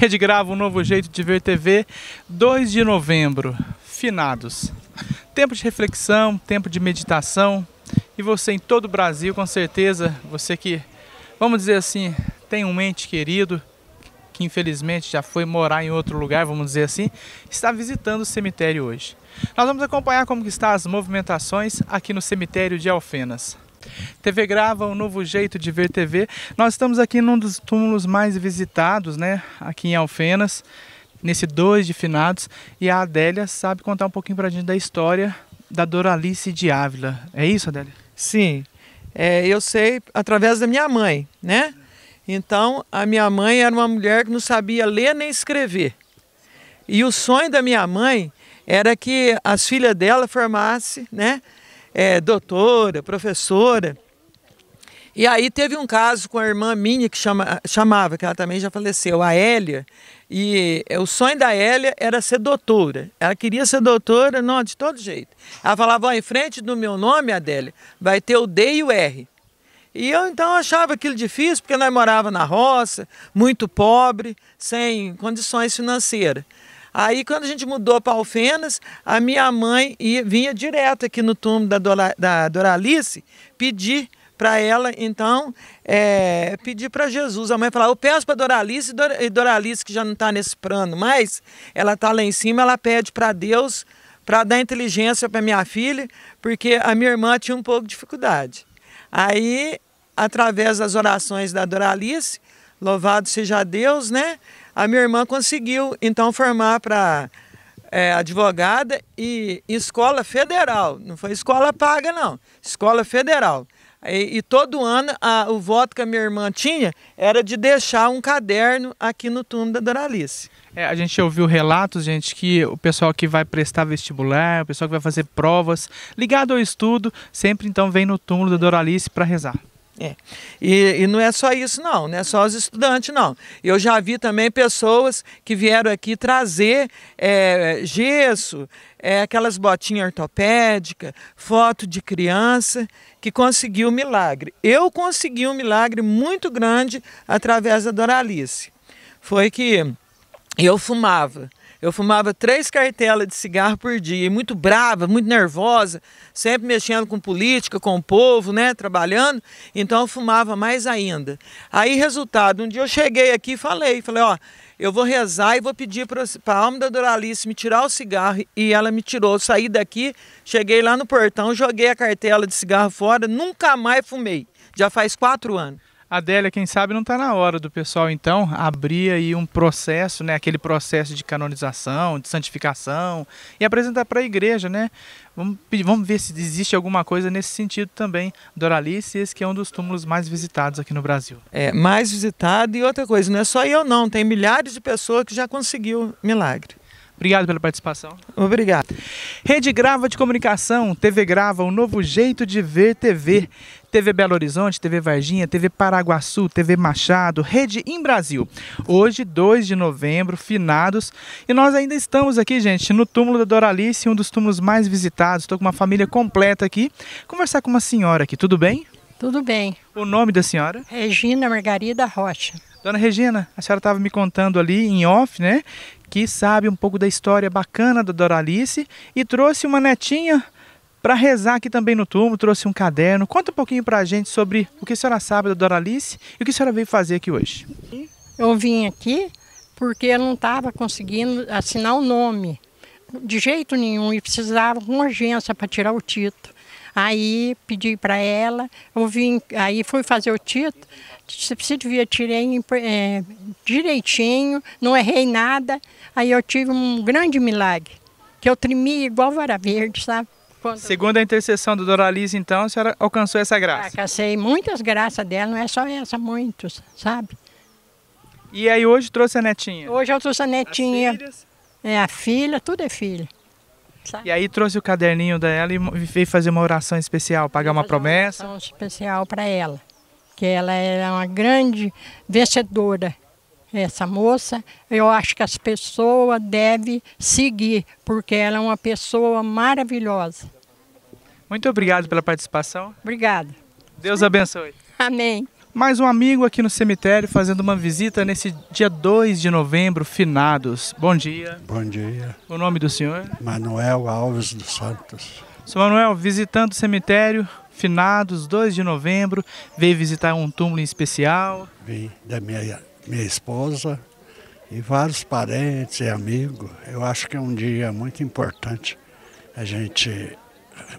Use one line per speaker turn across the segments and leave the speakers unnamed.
Rede Grava um novo jeito de ver TV, 2 de novembro. Finados. Tempo de reflexão, tempo de meditação. E você em todo o Brasil, com certeza, você que, vamos dizer assim, tem um ente querido que infelizmente já foi morar em outro lugar, vamos dizer assim, está visitando o cemitério hoje. Nós vamos acompanhar como que está as movimentações aqui no cemitério de Alfenas. TV Grava, um novo jeito de ver TV. Nós estamos aqui num dos túmulos mais visitados, né? Aqui em Alfenas, nesse 2 de finados. E a Adélia sabe contar um pouquinho pra gente
da história da Doralice de Ávila. É isso, Adélia? Sim. É, eu sei através da minha mãe, né? Então, a minha mãe era uma mulher que não sabia ler nem escrever. E o sonho da minha mãe era que as filhas dela formassem, né? é, doutora, professora. E aí teve um caso com a irmã minha que chama, chamava, que ela também já faleceu, a Hélia. E é, o sonho da Hélia era ser doutora. Ela queria ser doutora, não, de todo jeito. Ela falava, em frente do meu nome, Adélia, vai ter o D e o R. E eu então achava aquilo difícil, porque nós morava na roça, muito pobre, sem condições financeiras. Aí, quando a gente mudou para Alfenas, a minha mãe ia, vinha direto aqui no túmulo da, Dora, da Doralice pedir para ela, então, é, pedir para Jesus. A mãe falava, eu peço para Doralice, e Doralice, que já não está nesse plano mais, ela está lá em cima, ela pede para Deus para dar inteligência para minha filha, porque a minha irmã tinha um pouco de dificuldade. Aí, através das orações da Doralice, louvado seja Deus, né? a minha irmã conseguiu então formar para é, advogada e escola federal. Não foi escola paga, não. Escola federal. E, e todo ano a, o voto que a minha irmã tinha era de deixar um caderno aqui no túmulo da Doralice.
É, a gente ouviu relatos, gente, que o pessoal que vai prestar vestibular, o pessoal que vai fazer provas, ligado ao estudo, sempre então vem no túmulo da Doralice para rezar.
É. E, e, não é só isso, não, não é só os estudantes, não. Eu já vi também pessoas que vieram aqui trazer é, gesso, é, aquelas botinhas ortopédicas, foto de criança, que conseguiu um milagre. Eu consegui um milagre muito grande através da Doralice. Foi que eu fumava eu fumava três cartelas de cigarro por dia, muito brava, muito nervosa, sempre mexendo com política, com o povo, né, trabalhando. Então eu fumava mais ainda. Aí, resultado, um dia eu cheguei aqui e falei, falei, ó, eu vou rezar e vou pedir para a alma da Doralice me tirar o cigarro. E ela me tirou. Eu saí daqui, cheguei lá no portão, joguei a cartela de cigarro fora, nunca mais fumei. Já faz quatro anos.
Adélia, quem sabe não está na hora do pessoal, então, abrir aí um processo, né? Aquele processo de canonização, de santificação e apresentar para a igreja, né? Vamos, vamos ver se existe alguma coisa nesse sentido também. Doralice, esse que é um dos
túmulos mais visitados aqui no Brasil. É, mais visitado e outra coisa, não é só eu não, tem milhares de pessoas que já conseguiu milagre. Obrigado pela participação. Obrigado.
Rede Grava de Comunicação, TV Grava, um novo jeito de ver TV. TV Belo Horizonte, TV Varginha, TV Paraguaçu, TV Machado, Rede em Brasil. Hoje, 2 de novembro, finados. E nós ainda estamos aqui, gente, no túmulo da Doralice, um dos túmulos mais visitados. Estou com uma família completa aqui. Conversar com uma senhora aqui, tudo bem? Tudo bem. O nome da senhora?
Regina Margarida Rocha. Dona Regina, a senhora estava
me contando ali em off, né? Que sabe um pouco da história bacana da Doralice e trouxe uma netinha para rezar aqui também no túmulo, trouxe um caderno. Conta um pouquinho para a gente sobre o que a senhora sabe da Doralice e o que a senhora veio fazer aqui hoje.
Eu vim aqui porque eu não estava conseguindo assinar o nome de jeito nenhum e precisava com urgência para tirar o título. Aí pedi para ela, eu vim, aí fui fazer o título, se devia tirei é, direitinho, não errei nada. Aí eu tive um grande milagre, que eu tremia igual vara verde, sabe? Quando
Segundo a intercessão do Doralice, então, a senhora alcançou essa graça? Ah,
alcancei muitas graças dela, não é só essa, muitos, sabe? E aí hoje trouxe a netinha? Hoje eu trouxe a netinha. É, a filha, tudo é filha.
Sabe? E aí trouxe o caderninho dela e veio fazer uma oração especial, pagar uma promessa?
Uma oração especial para ela, que ela era uma grande vencedora essa moça, eu acho que as pessoas devem seguir, porque ela é uma pessoa maravilhosa.
Muito obrigado pela participação. Obrigada. Deus abençoe. Amém. Mais um amigo aqui no cemitério fazendo uma visita nesse dia 2 de novembro, finados. Bom dia. Bom dia. O nome do senhor?
Manuel Alves dos Santos.
Senhor Manuel, visitando o cemitério, finados, 2 de novembro, veio visitar um túmulo em especial. Vim da minha
minha esposa e vários parentes e amigos. Eu acho que é um dia muito importante a gente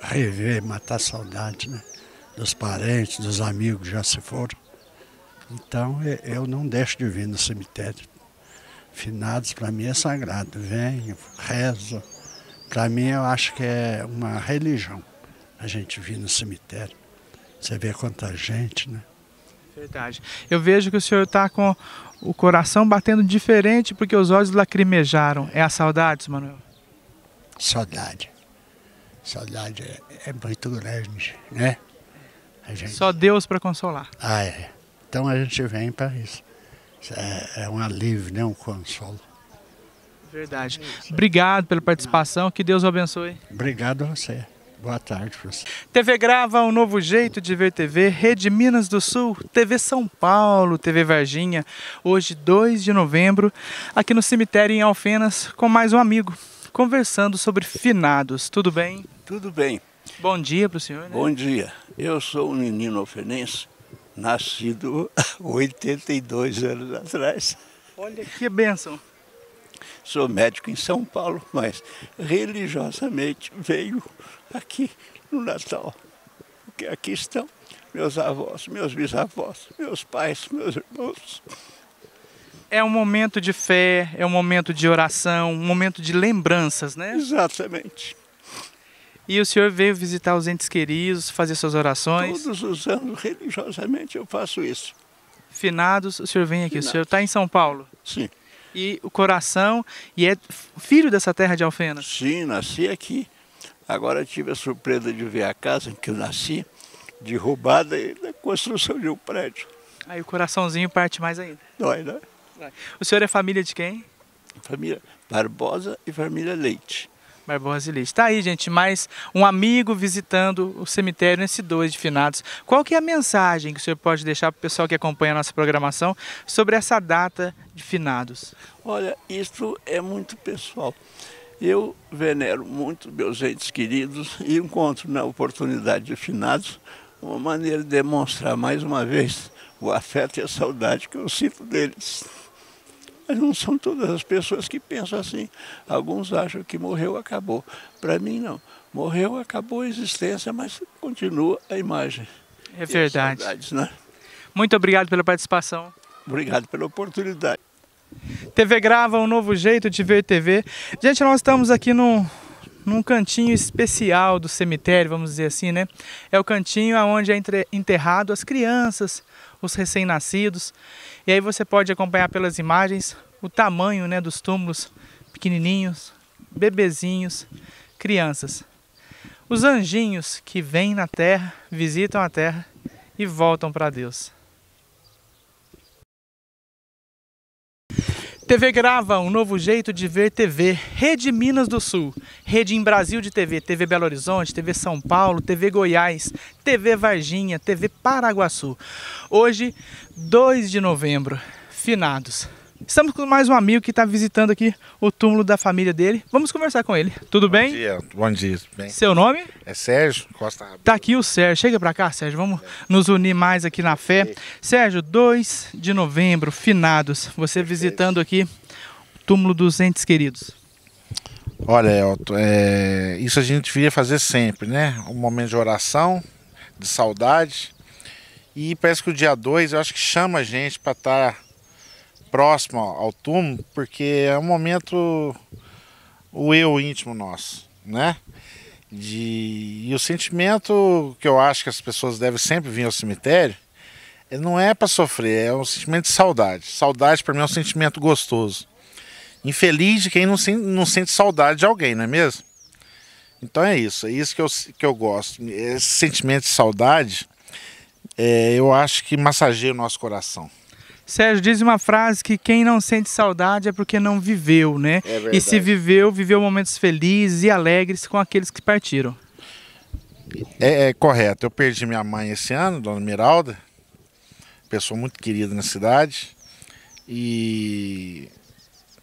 rever, matar saudade né? dos parentes, dos amigos já se foram. Então eu não deixo de vir no cemitério. Finados para mim é sagrado. Venho, rezo. Para mim eu acho que é uma religião a gente vir no cemitério. Você vê quanta gente, né? Verdade.
Eu vejo que o senhor está com o coração batendo diferente porque os olhos lacrimejaram. É a saudade, Manuel?
Saudade. Saudade é, é muito grande, né?
Gente... Só Deus para
consolar. Ah, é. Então a gente vem para isso. É, é um alívio, né? Um consolo. Verdade. Obrigado pela
participação. Que Deus o abençoe.
Obrigado a você. Boa tarde, professor.
TV Grava, um novo jeito de ver TV, Rede Minas do Sul, TV São Paulo, TV Varginha, hoje 2 de novembro, aqui no cemitério em Alfenas, com mais um amigo, conversando sobre finados. Tudo bem?
Tudo bem. Bom dia para o senhor. Né? Bom dia. Eu sou um menino alfenense, nascido 82 anos atrás. Olha que bênção. Sou médico em São Paulo, mas religiosamente venho aqui no Natal. Porque aqui estão meus avós, meus bisavós, meus pais, meus irmãos. É um momento de
fé, é um momento de oração, um momento de lembranças, né?
Exatamente.
E o senhor veio visitar os entes queridos, fazer suas orações? Todos
os anos, religiosamente, eu faço isso.
Finados, o senhor vem aqui. Finados. O senhor está em São Paulo? Sim
e o coração e é filho dessa terra de Alfenas Sim, nasci aqui. Agora tive a surpresa de ver a casa em que eu nasci, derrubada e da construção de um prédio.
Aí o coraçãozinho parte mais ainda.
Dói, né O senhor é família de quem? Família Barbosa e família Leite. Barbosa Liz. Tá aí,
gente, mais um amigo visitando o cemitério nesse 2 de finados. Qual que é a mensagem que o senhor pode deixar para o pessoal que acompanha a nossa programação sobre essa data de finados?
Olha, isso é muito pessoal. Eu venero muito meus entes queridos e encontro na oportunidade de finados uma maneira de demonstrar mais uma vez o afeto e a saudade que eu sinto deles. Mas não são todas as pessoas que pensam assim. Alguns acham que morreu, acabou. Para mim, não. Morreu, acabou a existência, mas continua a imagem. É verdade. Saudades, né? Muito obrigado pela participação. Obrigado pela oportunidade.
TV Grava, um novo jeito de ver TV. Gente, nós estamos aqui num, num cantinho especial do cemitério, vamos dizer assim, né? É o cantinho onde é enterrado as crianças os recém-nascidos. E aí você pode acompanhar pelas imagens o tamanho né, dos túmulos pequenininhos, bebezinhos, crianças. Os anjinhos que vêm na terra, visitam a terra e voltam para Deus. TV Grava, um novo jeito de ver TV. Rede Minas do Sul, Rede em Brasil de TV, TV Belo Horizonte, TV São Paulo, TV Goiás, TV Varginha, TV Paraguaçu. Hoje, 2 de novembro, finados. Estamos com mais um amigo que está visitando aqui o túmulo da família dele. Vamos conversar com ele. Tudo bom bem?
Bom dia, bom dia. Bem. Seu nome? É Sérgio Costa Rabelo.
Tá aqui o Sérgio. Chega para cá, Sérgio. Vamos é. nos unir mais aqui na fé. É. Sérgio, 2 de novembro, finados. Você visitando aqui o túmulo dos entes queridos.
Olha, Elton, é... isso a gente devia fazer sempre, né? Um momento de oração, de saudade. E parece que o dia 2 eu acho que chama a gente para estar. Tá próximo ao túmulo, porque é um momento o eu íntimo nosso, né? De, e o sentimento que eu acho que as pessoas devem sempre vir ao cemitério não é para sofrer, é um sentimento de saudade. Saudade para mim é um sentimento gostoso. Infeliz de quem não, não sente saudade de alguém, não é mesmo? Então é isso, é isso que eu, que eu gosto. Esse sentimento de saudade, é, eu acho que massageia o nosso coração.
Sérgio, diz uma frase que quem não sente saudade
é porque não viveu, né? É e se
viveu, viveu momentos felizes e alegres com aqueles que
partiram. É, é correto. Eu perdi minha mãe esse ano, dona Miralda, pessoa muito querida na cidade. E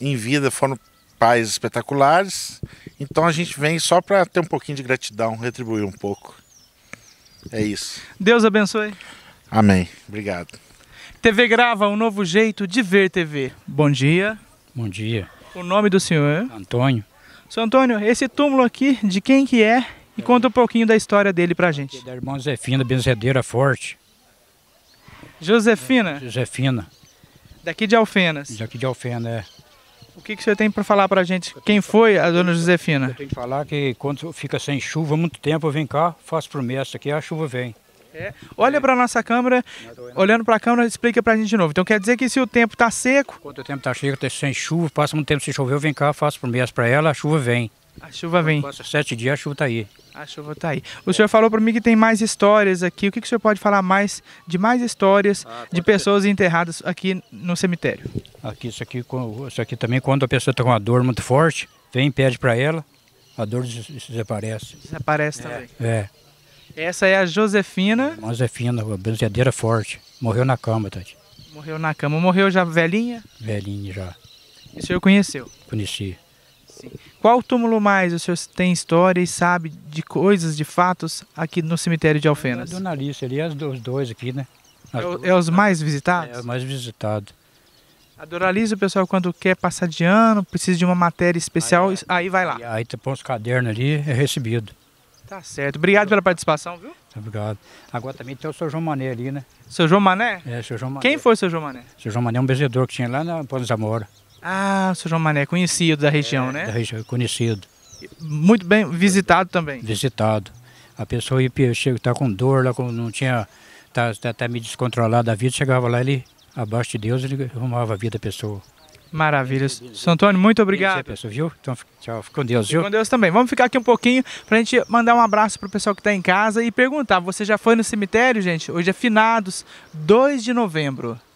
em vida foram pais espetaculares. Então a gente vem só para ter um pouquinho de gratidão, retribuir um pouco. É isso. Deus abençoe. Amém. Obrigado.
TV Grava, um novo jeito de ver TV. Bom dia.
Bom dia. O nome do senhor? Antônio.
Seu Antônio, esse túmulo aqui, de quem que é? E conta um pouquinho da história dele pra gente. Da
irmã Josefina Benzedeira Forte. Josefina? Josefina. Daqui de Alfenas? Daqui de Alfenas, é. O que, que o senhor tem para falar pra gente? Quem foi a dona Josefina? Eu tenho que falar que quando fica sem chuva muito tempo, eu venho cá, faço promessa que a chuva vem.
É. Olha para a nossa câmera, olhando para a câmera, explica para a gente de novo. Então quer dizer que se o tempo está seco...
Quando o tempo está seco, sem chuva, passa um tempo se chover, vem cá, faço promessas para ela, a chuva vem. A chuva vem. Passa sete dias, a chuva está aí.
A chuva está aí. O é. senhor falou para mim que tem mais histórias aqui. O que, que o senhor pode falar mais de
mais histórias ah, de pessoas ser. enterradas aqui no cemitério? Aqui isso, aqui, isso aqui também, quando a pessoa está com uma dor muito forte, vem e pede para ela, a dor desaparece. Desaparece é. também. é. Essa é a Josefina. Josefina, benzedeira forte. Morreu na cama, Tati.
Morreu na cama. Morreu já velhinha?
Velhinha já. E o senhor conheceu? Conheci.
Sim. Qual túmulo mais o senhor tem história e sabe de coisas, de fatos, aqui no cemitério de Alfenas? A Dona
Alice ali, os dois aqui, né? É, é, os mais visitados? É, os mais visitados. A Doraliza,
o pessoal, quando quer
passar de ano, precisa de uma matéria especial, aí, aí vai lá. Aí, aí põe os cadernos ali, é recebido. Tá certo. Obrigado pela participação, viu? Obrigado. Agora também tem o seu João Mané ali, né? Seu João Mané? É, seu João Mané. Quem foi o seu João Mané? Seu João Mané é um benzedor que tinha lá na Ponta Zamora. Ah, o seu João Mané, conhecido da é, região, é, né? Da região, conhecido. Muito bem, visitado também. Visitado. A pessoa ia, chega, tá com dor lá, não tinha, tá, tá, tá meio descontrolada a vida, chegava lá, ele, abaixo de Deus, ele arrumava a vida da pessoa maravilhas. Antônio, muito obrigado. Você, viu? Então, tchau, com Deus, viu? com Deus também. Vamos ficar aqui um pouquinho
para a gente mandar um abraço para o pessoal que está em casa e perguntar, você já foi no cemitério, gente? Hoje é finados,
2 de novembro.